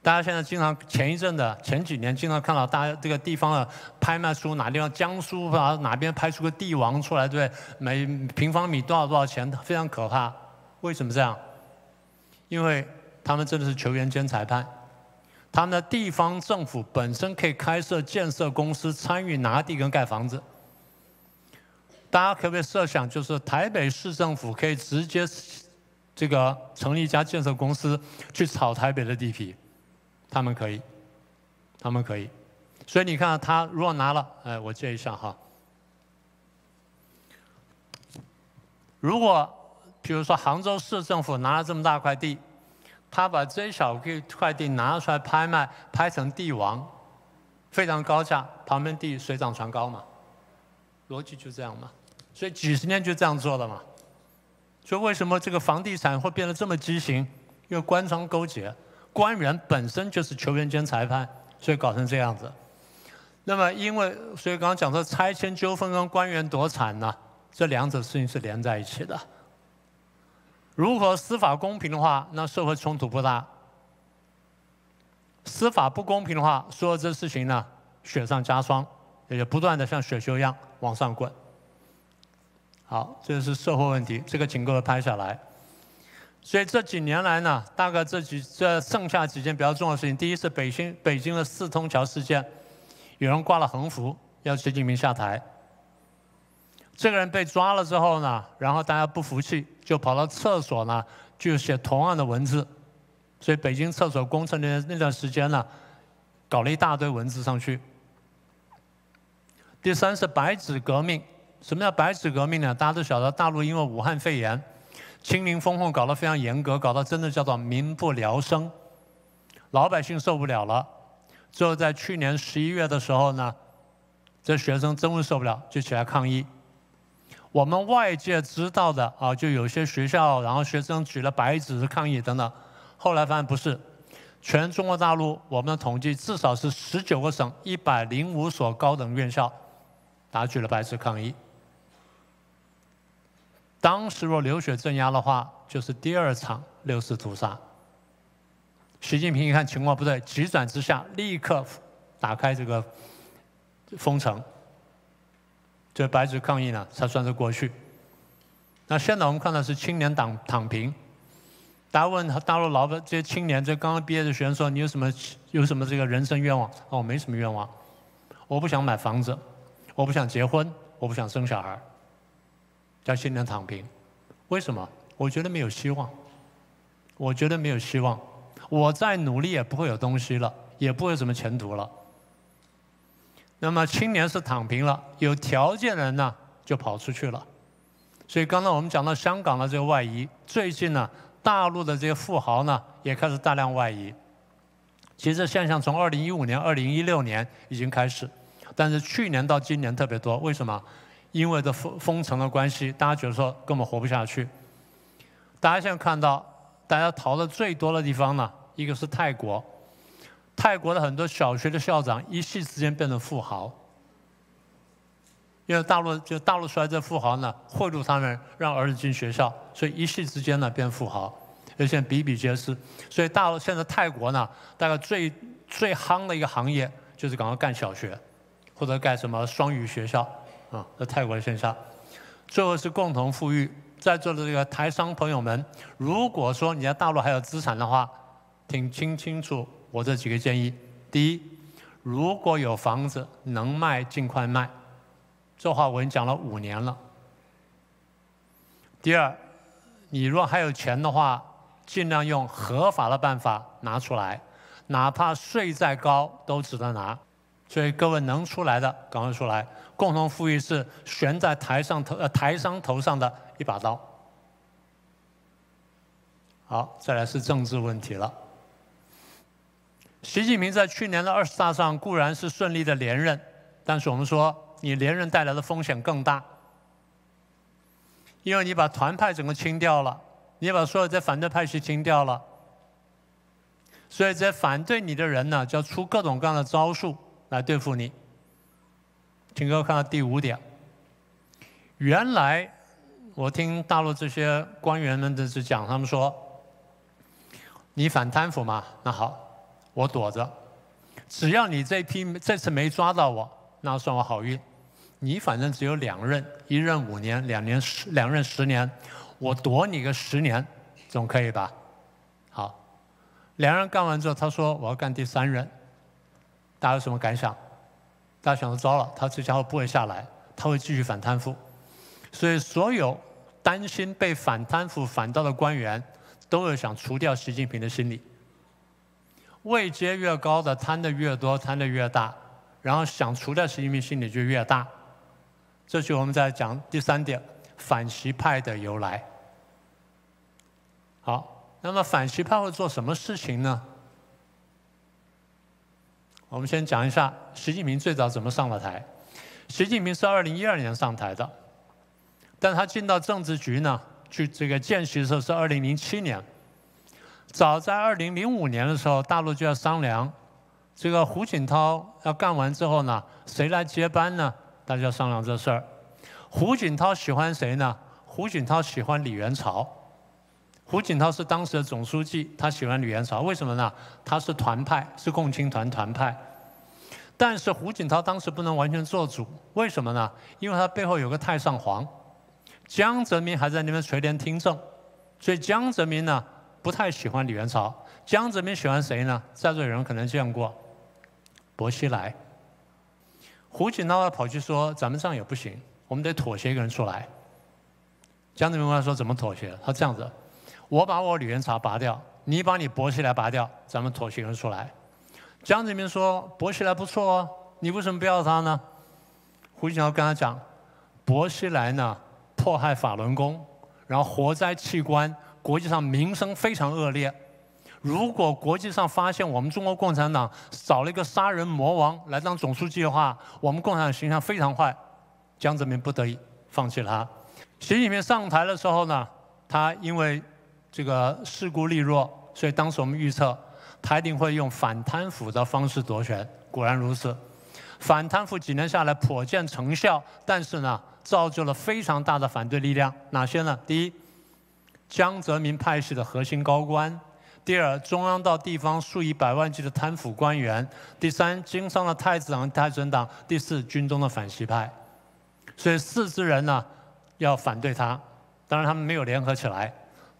大家现在经常前一阵的前几年经常看到，大家这个地方的拍卖书，哪地方江苏啊哪边拍出个地王出来，对对？每平方米多少多少钱，非常可怕。为什么这样？因为他们真的是球员兼裁判。他们的地方政府本身可以开设建设公司，参与拿地跟盖房子。大家可不可以设想，就是台北市政府可以直接这个成立一家建设公司，去炒台北的地皮？他们可以，他们可以。所以你看，他如果拿了，哎，我借一下哈。如果比如说杭州市政府拿了这么大块地，他把最小块快递拿出来拍卖，拍成地王，非常高价，旁边地水涨船高嘛，逻辑就这样嘛，所以几十年就这样做了嘛，所以为什么这个房地产会变得这么畸形？因为官商勾结，官员本身就是球员兼裁判，所以搞成这样子。那么因为所以刚刚讲说拆迁纠纷跟官员夺产呢，这两者事情是连在一起的。如何司法公平的话，那社会冲突不大；司法不公平的话，所有这事情呢雪上加霜，也就不断的像雪球一样往上滚。好，这是社会问题，这个请各位拍下来。所以这几年来呢，大概这几这剩下几件比较重要的事情，第一是北京北京的四通桥事件，有人挂了横幅要习近平下台，这个人被抓了之后呢，然后大家不服气。就跑到厕所呢，就写同样的文字，所以北京厕所工程那那段时间呢，搞了一大堆文字上去。第三是白纸革命，什么叫白纸革命呢？大家都晓得，大陆因为武汉肺炎，清明风控搞得非常严格，搞得真的叫做民不聊生，老百姓受不了了。最后在去年十一月的时候呢，这学生真的受不了，就起来抗议。我们外界知道的啊，就有些学校，然后学生举了白纸抗议等等。后来发现不是，全中国大陆，我们的统计至少是十九个省，一百零五所高等院校，打举了白纸抗议。当时若流血镇压的话，就是第二场六四屠杀。习近平一看情况不对，急转直下，立刻打开这个封城。这白纸抗议呢，才算是过去。那现在我们看到是青年党躺平。大家问大陆老板，这些青年，这刚刚毕业的学生说：“你有什么有什么这个人生愿望？”哦，没什么愿望。我不想买房子，我不想结婚，我不想生小孩，叫青年躺平。为什么？我觉得没有希望。我觉得没有希望。我再努力也不会有东西了，也不会有什么前途了。那么青年是躺平了，有条件人呢就跑出去了。所以刚才我们讲到香港的这个外移，最近呢，大陆的这些富豪呢也开始大量外移。其实现象从二零一五年、二零一六年已经开始，但是去年到今年特别多，为什么？因为这封封城的关系，大家觉得说根本活不下去。大家现在看到，大家逃的最多的地方呢，一个是泰国。泰国的很多小学的校长一夕之间变成富豪，因为大陆就大陆出来的富豪呢，贿赂他们让儿子进学校，所以一夕之间呢变富豪，而且比比皆是。所以大陆现在泰国呢，大概最最夯的一个行业就是赶快干小学，或者干什么双语学校啊，在泰国的线上。最后是共同富裕，在座的这个台商朋友们，如果说你在大陆还有资产的话，听清清楚。我这几个建议：第一，如果有房子能卖，尽快卖。这话我已经讲了五年了。第二，你若还有钱的话，尽量用合法的办法拿出来，哪怕税再高都值得拿。所以各位能出来的，赶快出来。共同富裕是悬在台上头、呃台商头上的一把刀。好，再来是政治问题了。习近平在去年的二十大上固然是顺利的连任，但是我们说，你连任带来的风险更大，因为你把团派整个清掉了，你把所有在反对派系清掉了，所以在反对你的人呢，就要出各种各样的招数来对付你。请各位看到第五点，原来我听大陆这些官员们的是讲，他们说，你反贪腐嘛，那好。我躲着，只要你这批这次没抓到我，那算我好运。你反正只有两任，一任五年，两年十两任十年，我躲你个十年，总可以吧？好，两人干完之后，他说我要干第三任，大家有什么感想？大家想说糟了，他这家伙不会下来，他会继续反贪腐，所以所有担心被反贪腐反到的官员，都有想除掉习近平的心理。位阶越高的贪的越多，贪的越大，然后想除掉习近平心里就越大。这就我们在讲第三点，反习派的由来。好，那么反习派会做什么事情呢？我们先讲一下习近平最早怎么上了台。习近平是二零一二年上台的，但他进到政治局呢，去这个见习的时候是二零零七年。早在二零零五年的时候，大陆就要商量，这个胡锦涛要干完之后呢，谁来接班呢？大家商量这事儿。胡锦涛喜欢谁呢？胡锦涛喜欢李元朝。胡锦涛是当时的总书记，他喜欢李元朝，为什么呢？他是团派，是共青团团派。但是胡锦涛当时不能完全做主，为什么呢？因为他背后有个太上皇，江泽民还在那边垂帘听政，所以江泽民呢？不太喜欢李元朝，江泽民喜欢谁呢？在座有人可能见过，薄熙来。胡锦涛跑去说：“咱们这样也不行，我们得妥协一个人出来。”江泽民问他说：“怎么妥协？”他这样子，我把我李元朝拔掉，你把你薄熙来拔掉，咱们妥协一个人出来。江泽民说：“薄熙来不错哦，你为什么不要他呢？”胡锦涛跟他讲：“薄熙来呢，迫害法轮功，然后活摘器官。”国际上名声非常恶劣，如果国际上发现我们中国共产党找了一个杀人魔王来当总书记的话，我们共产党形象非常坏。江泽民不得已放弃了他。习近平上台的时候呢，他因为这个势孤力弱，所以当时我们预测，台定会用反贪腐的方式夺权，果然如此。反贪腐几年下来，颇见成效，但是呢，造就了非常大的反对力量。哪些呢？第一。江泽民派系的核心高官，第二，中央到地方数以百万计的贪腐官员，第三，经商的太子党、太监党，第四，军中的反习派。所以四支人呢，要反对他，当然他们没有联合起来，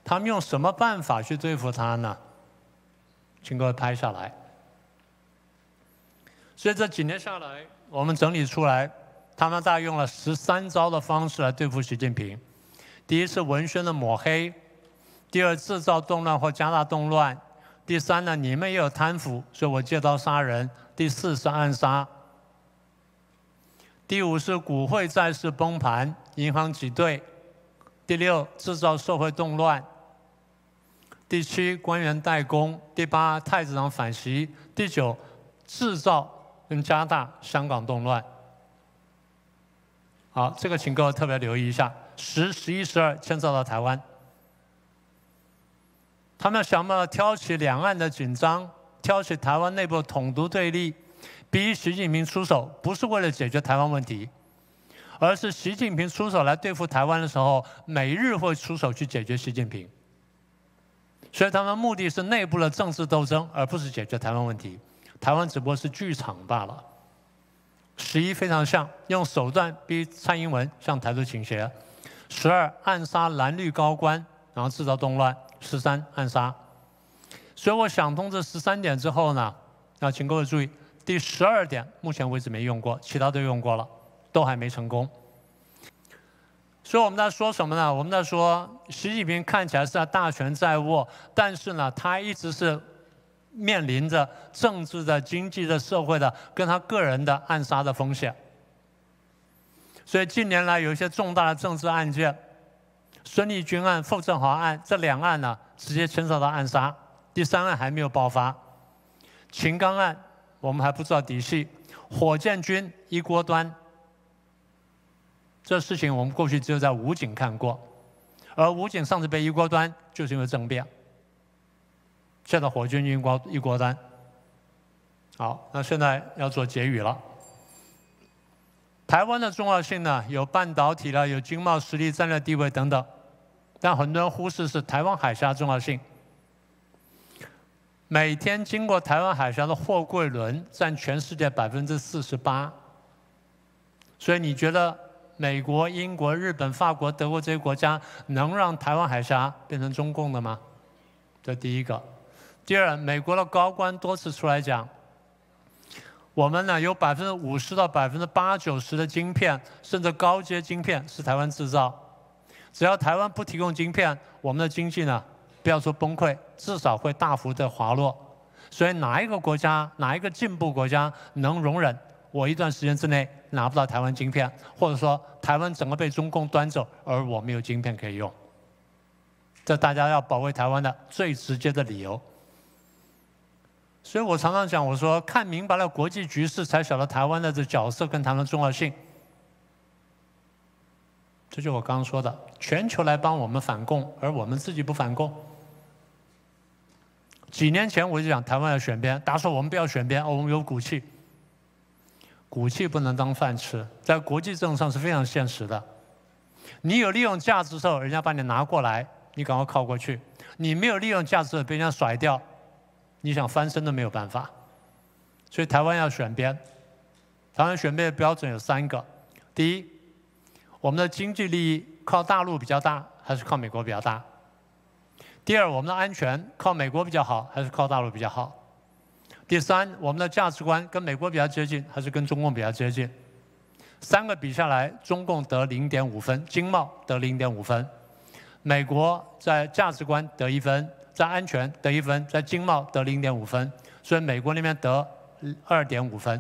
他们用什么办法去对付他呢？请各位拍下来。所以这几年下来，我们整理出来，他们大概用了十三招的方式来对付习近平。第一是文宣的抹黑，第二制造动乱或加大动乱，第三呢你们也有贪腐，所以我借刀杀人。第四是暗杀。第五是股会再次崩盘，银行挤兑。第六制造社会动乱。第七官员怠工。第八太子党反袭。第九制造跟加大香港动乱。好，这个请各位特别留意一下。十、十一、十二迁造到台湾，他们想要挑起两岸的紧张，挑起台湾内部统独对立，逼习近平出手，不是为了解决台湾问题，而是习近平出手来对付台湾的时候，美日会出手去解决习近平。所以，他们目的是内部的政治斗争，而不是解决台湾问题。台湾只不过是剧场罢了。十一非常像用手段逼蔡英文向台独倾斜。十二暗杀蓝绿高官，然后制造动乱。十三暗杀，所以我想通这十三点之后呢，那请各位注意，第十二点目前为止没用过，其他都用过了，都还没成功。所以我们在说什么呢？我们在说习近平看起来是在大权在握，但是呢，他一直是面临着政治的、经济的、社会的，跟他个人的暗杀的风险。所以近年来有一些重大的政治案件，孙立军案、傅政华案这两案呢，直接牵涉到暗杀。第三案还没有爆发，秦刚案我们还不知道底细。火箭军一锅端，这事情我们过去只有在武警看过，而武警上次被一锅端就是因为政变。现在火箭军一锅一锅端。好，那现在要做结语了。台湾的重要性呢，有半导体了，有经贸实力、战略地位等等，但很多人忽视是台湾海峡的重要性。每天经过台湾海峡的货柜轮占全世界百分之四十八，所以你觉得美国、英国、日本、法国、德国这些国家能让台湾海峡变成中共的吗？这第一个。第二，美国的高官多次出来讲。我们呢，有百分之五十到百分之八九十的晶片，甚至高阶晶片是台湾制造。只要台湾不提供晶片，我们的经济呢，不要说崩溃，至少会大幅的滑落。所以哪一个国家，哪一个进步国家能容忍我一段时间之内拿不到台湾晶片，或者说台湾整个被中共端走，而我没有晶片可以用？这大家要保卫台湾的最直接的理由。所以我常常讲，我说看明白了国际局势，才晓得台湾的这角色跟它的重要性。这就我刚刚说的，全球来帮我们反共，而我们自己不反共。几年前我就讲台湾要选边，大家说我们不要选边，我们有骨气。骨气不能当饭吃，在国际政治上是非常现实的。你有利用价值的时候，人家把你拿过来，你赶快靠过去；你没有利用价值的，被人家甩掉。你想翻身都没有办法，所以台湾要选边。台湾选边的标准有三个：第一，我们的经济利益靠大陆比较大，还是靠美国比较大？第二，我们的安全靠美国比较好，还是靠大陆比较好？第三，我们的价值观跟美国比较接近，还是跟中共比较接近？三个比下来，中共得零点五分，经贸得零点五分，美国在价值观得一分。在安全得一分，在经贸得零点五分，所以美国那边得二点五分，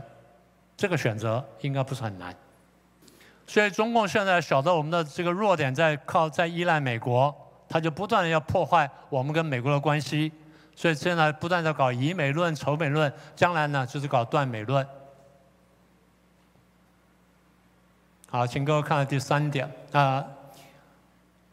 这个选择应该不是很难。所以中共现在晓得我们的这个弱点在靠在依赖美国，他就不断的要破坏我们跟美国的关系，所以现在不断的搞以美论、仇美论，将来呢就是搞断美论。好，请各位看第三点啊。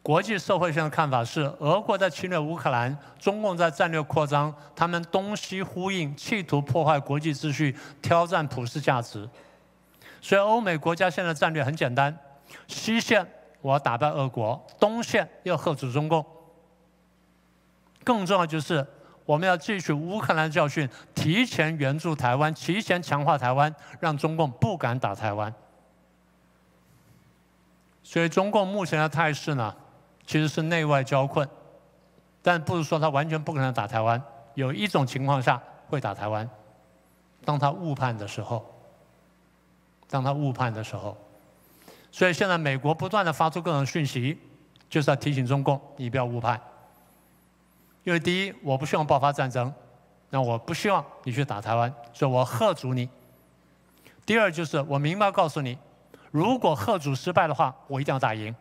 国际社会现在的看法是，俄国在侵略乌克兰，中共在战略扩张，他们东西呼应，企图破坏国际秩序，挑战普世价值。所以，欧美国家现在的战略很简单：西线我要打败俄国，东线要遏制中共。更重要就是，我们要汲取乌克兰的教训，提前援助台湾，提前强化台湾，让中共不敢打台湾。所以，中共目前的态势呢？其实是内外交困，但不是说他完全不可能打台湾。有一种情况下会打台湾，当他误判的时候。当他误判的时候，所以现在美国不断的发出各种讯息，就是要提醒中共你不要误判。因为第一，我不希望爆发战争，那我不希望你去打台湾，所以我喝阻你。第二就是我明白告诉你，如果喝阻失败的话，我一定要打赢。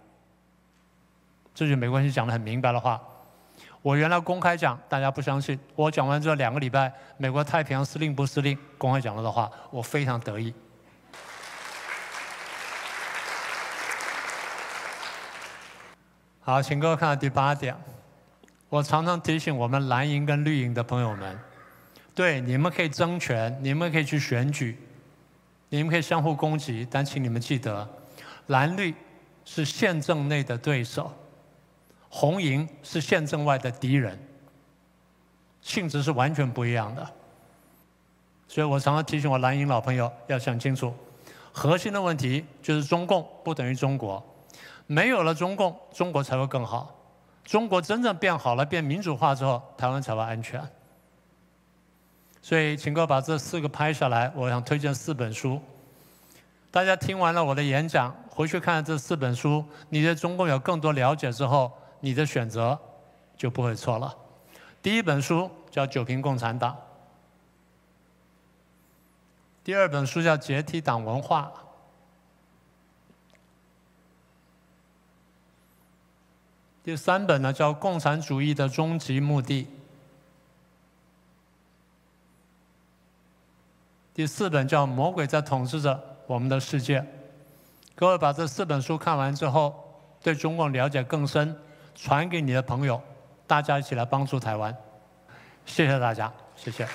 这句没关系，讲的很明白的话。我原来公开讲，大家不相信。我讲完之后两个礼拜，美国太平洋司令部司令公开讲了的话，我非常得意。好，请各位看第八点。我常常提醒我们蓝营跟绿营的朋友们，对你们可以争权，你们可以去选举，你们可以相互攻击，但请你们记得，蓝绿是宪政内的对手。红营是宪政外的敌人，性质是完全不一样的。所以我常常提醒我蓝营老朋友，要想清楚，核心的问题就是中共不等于中国，没有了中共，中国才会更好。中国真正变好了、变民主化之后，台湾才会安全。所以，请位把这四个拍下来，我想推荐四本书。大家听完了我的演讲，回去看这四本书，你对中共有更多了解之后。你的选择就不会错了。第一本书叫《酒瓶共产党》，第二本书叫《解体党文化》，第三本呢叫《共产主义的终极目的》，第四本叫《魔鬼在统治着我们的世界》。各位把这四本书看完之后，对中共了解更深。传给你的朋友，大家一起来帮助台湾。谢谢大家，谢谢。